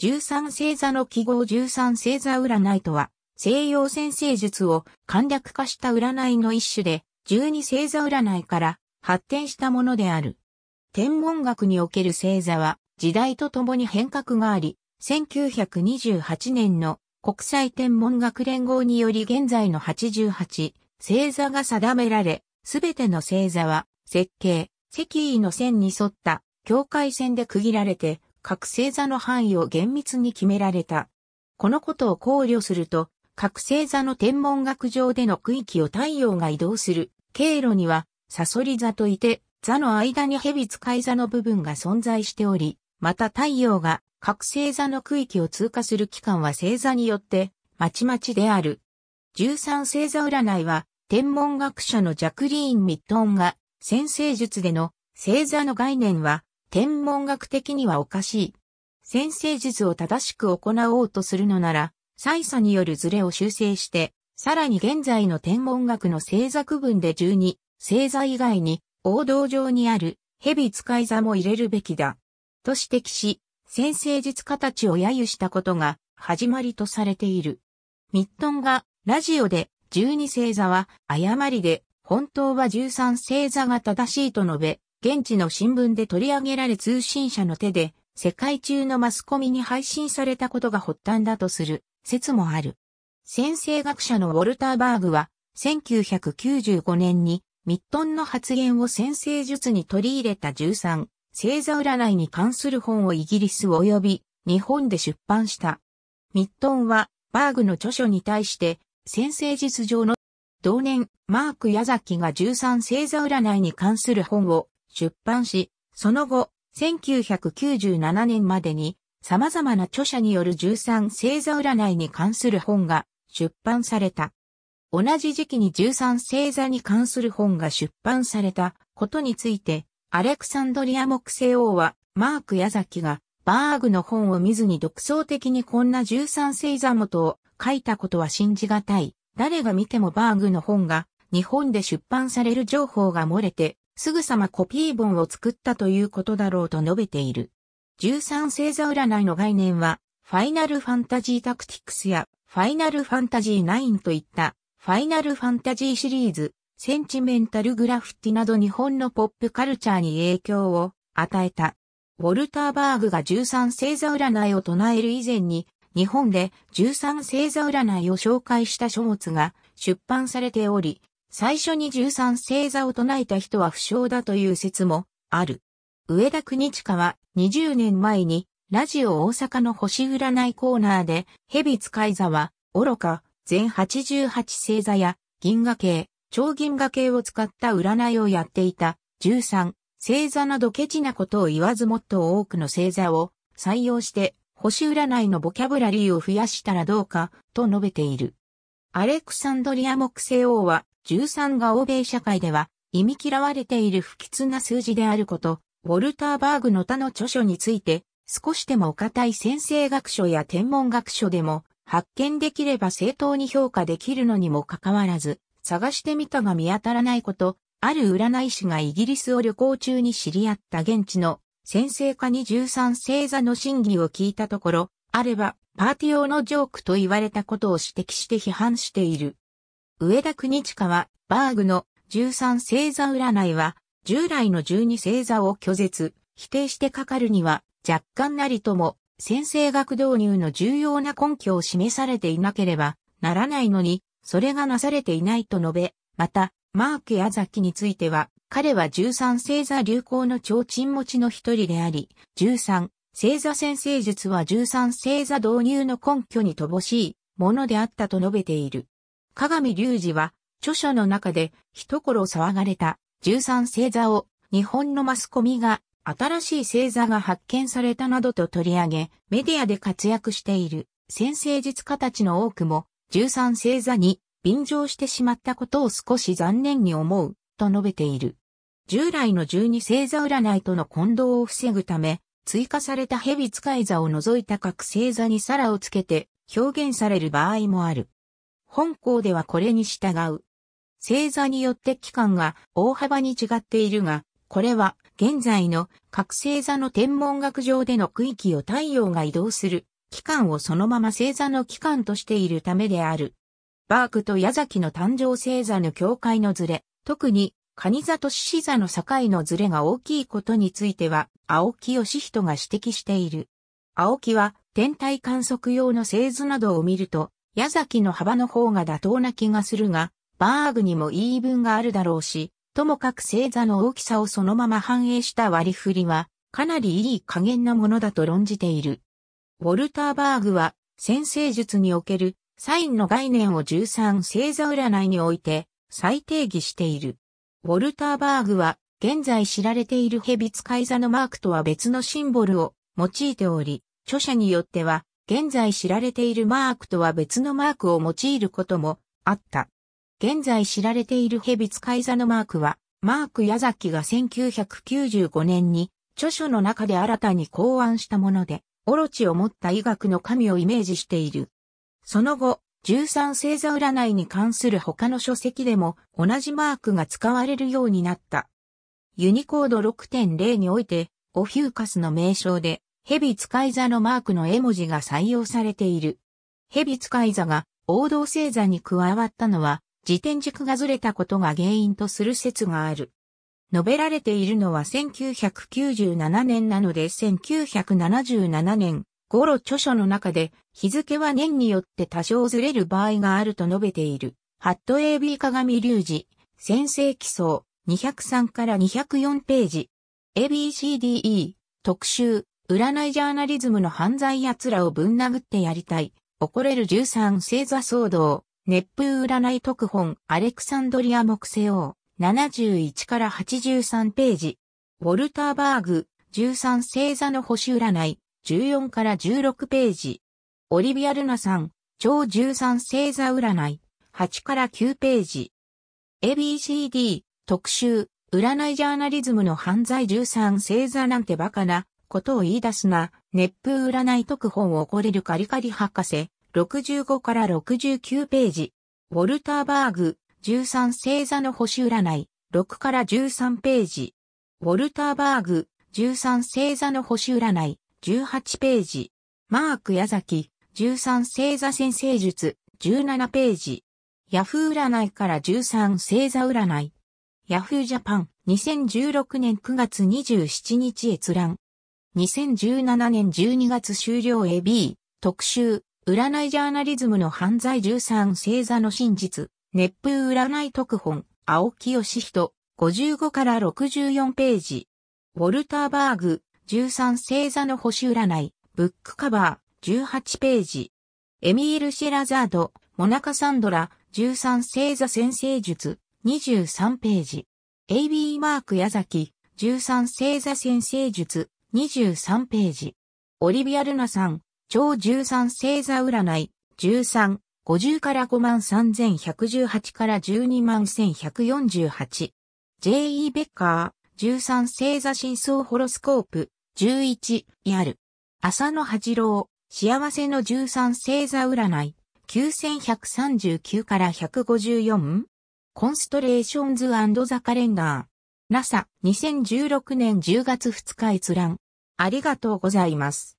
13星座の記号13星座占いとは、西洋占星術を簡略化した占いの一種で、12星座占いから発展したものである。天文学における星座は、時代とともに変革があり、1928年の国際天文学連合により現在の88星座が定められ、すべての星座は設計、石位の線に沿った境界線で区切られて覚醒座の範囲を厳密に決められた。このことを考慮すると、覚醒座の天文学上での区域を太陽が移動する経路には、サソリ座といて、座の間に蛇使い座の部分が存在しており、また太陽が覚醒座の区域を通過する期間は星座によって、まちまちである。13星座占いは、天文学者のジャクリーン・ミットンが、先生術での星座の概念は、天文学的にはおかしい。先生術を正しく行おうとするのなら、再差によるズレを修正して、さらに現在の天文学の星座区分で12、星座以外に、王道上にある、蛇使い座も入れるべきだ。と指摘し、先生術家たちを揶揄したことが、始まりとされている。ミットンが、ラジオで、12星座は誤りで、本当は13星座が正しいと述べ、現地の新聞で取り上げられ通信社の手で、世界中のマスコミに配信されたことが発端だとする説もある。先生学者のウォルターバーグは、1995年にミットンの発言を先生術に取り入れた13、星座占いに関する本をイギリス及び日本で出版した。ミットンは、バーグの著書に対して、先生術上の同年、マーク・矢崎が13星座占いに関する本を出版し、その後、1997年までに様々な著者による13星座占いに関する本が出版された。同じ時期に13星座に関する本が出版されたことについて、アレクサンドリア木星王はマーク矢崎がバーグの本を見ずに独創的にこんな13星座元を書いたことは信じがたい。誰が見てもバーグの本が日本で出版される情報が漏れてすぐさまコピー本を作ったということだろうと述べている。13星座占いの概念は、ファイナルファンタジータクティクスやファイナルファンタジー9といったファイナルファンタジーシリーズ、センチメンタルグラフィティなど日本のポップカルチャーに影響を与えた。ウォルターバーグが13星座占いを唱える以前に、日本で13星座占いを紹介した書物が出版されており、最初に13星座を唱えた人は不詳だという説もある。上田国近は20年前にラジオ大阪の星占いコーナーで蛇使い座は愚か全88星座や銀河系、超銀河系を使った占いをやっていた13星座などケチなことを言わずもっと多くの星座を採用して星占いのボキャブラリーを増やしたらどうかと述べている。アレクサンドリア木星王は13が欧米社会では、忌み嫌われている不吉な数字であること、ウォルターバーグの他の著書について、少しでもお堅い先生学書や天文学書でも、発見できれば正当に評価できるのにもかかわらず、探してみたが見当たらないこと、ある占い師がイギリスを旅行中に知り合った現地の先生家に13星座の真偽を聞いたところ、あればパーティ用のジョークと言われたことを指摘して批判している。上田国近は、バーグの13星座占いは、従来の12星座を拒絶、否定してかかるには、若干なりとも、先生学導入の重要な根拠を示されていなければならないのに、それがなされていないと述べ、また、マーケ・アザキについては、彼は13星座流行の提灯持ちの一人であり、13星座先生術は13星座導入の根拠に乏しいものであったと述べている。鏡隆二は、著書の中で、一頃騒がれた、13星座を、日本のマスコミが、新しい星座が発見されたなどと取り上げ、メディアで活躍している、先生術家たちの多くも、13星座に、便乗してしまったことを少し残念に思う、と述べている。従来の12星座占いとの混同を防ぐため、追加された蛇使い座を除いた各星座に皿をつけて表現される場合もある。本校ではこれに従う。星座によって期間が大幅に違っているが、これは現在の各星座の天文学上での区域を太陽が移動する期間をそのまま星座の期間としているためである。バークと矢崎の誕生星座の境界のズレ、特に蟹座と獅子座の境のズレが大きいことについては、青木義人が指摘している。青木は天体観測用の製図などを見ると、矢崎の幅の方が妥当な気がするが、バーグにも言い分があるだろうし、ともかく星座の大きさをそのまま反映した割り振りは、かなりいい加減なものだと論じている。ウォルターバーグは、先生術におけるサインの概念を13星座占いにおいて再定義している。ウォルターバーグは、現在知られている蛇使い座のマークとは別のシンボルを用いており、著者によっては、現在知られているマークとは別のマークを用いることもあった。現在知られているヘビ使い座のマークは、マーク矢崎が1995年に著書の中で新たに考案したもので、オロチを持った医学の神をイメージしている。その後、13星座占いに関する他の書籍でも同じマークが使われるようになった。ユニコード6.0において、オフューカスの名称で、蛇使い座のマークの絵文字が採用されている。蛇使い座が王道星座に加わったのは、自転軸がずれたことが原因とする説がある。述べられているのは1997年なので1977年頃著書の中で日付は年によって多少ずれる場合があると述べている。ハット AB 鏡隆二、先生基礎203から204ページ。ABCDE、特集、占いジャーナリズムの犯罪奴らをぶん殴ってやりたい。怒れる13星座騒動。熱風占い特本アレクサンドリア木星王。71から83ページ。ウォルターバーグ。13星座の星占い。14から16ページ。オリビアルナさん。超13星座占い。8から9ページ。ABCD 特集、占いジャーナリズムの犯罪13星座なんてバカな、ことを言い出すな、熱風占い特本をこれるカリカリ博士、65から69ページ。ウォルターバーグ、13星座の星占い、6から13ページ。ウォルターバーグ、13星座の星占い、18ページ。マーク矢崎、13星座先生術、17ページ。ヤフー占いから13星座占い。ヤフージャパン、2016年9月27日閲覧。2017年12月終了 AB 特集占いジャーナリズムの犯罪13星座の真実熱風占い特本青木義人55から64ページウォルターバーグ13星座の星占いブックカバー18ページエミール・シェラザードモナカ・サンドラ13星座先生術23ページ AB マーク矢崎13星座先生術23ページ。オリビアルナさん、超13星座占い、13、50から5万3118から12万1148。J.E. ベッカー、13星座真相ホロスコープ、11、やる。浅野八郎、幸せの13星座占い、9139から 154? コンストレーションズザカレンダー。NASA、2016年10月2日閲覧。ありがとうございます。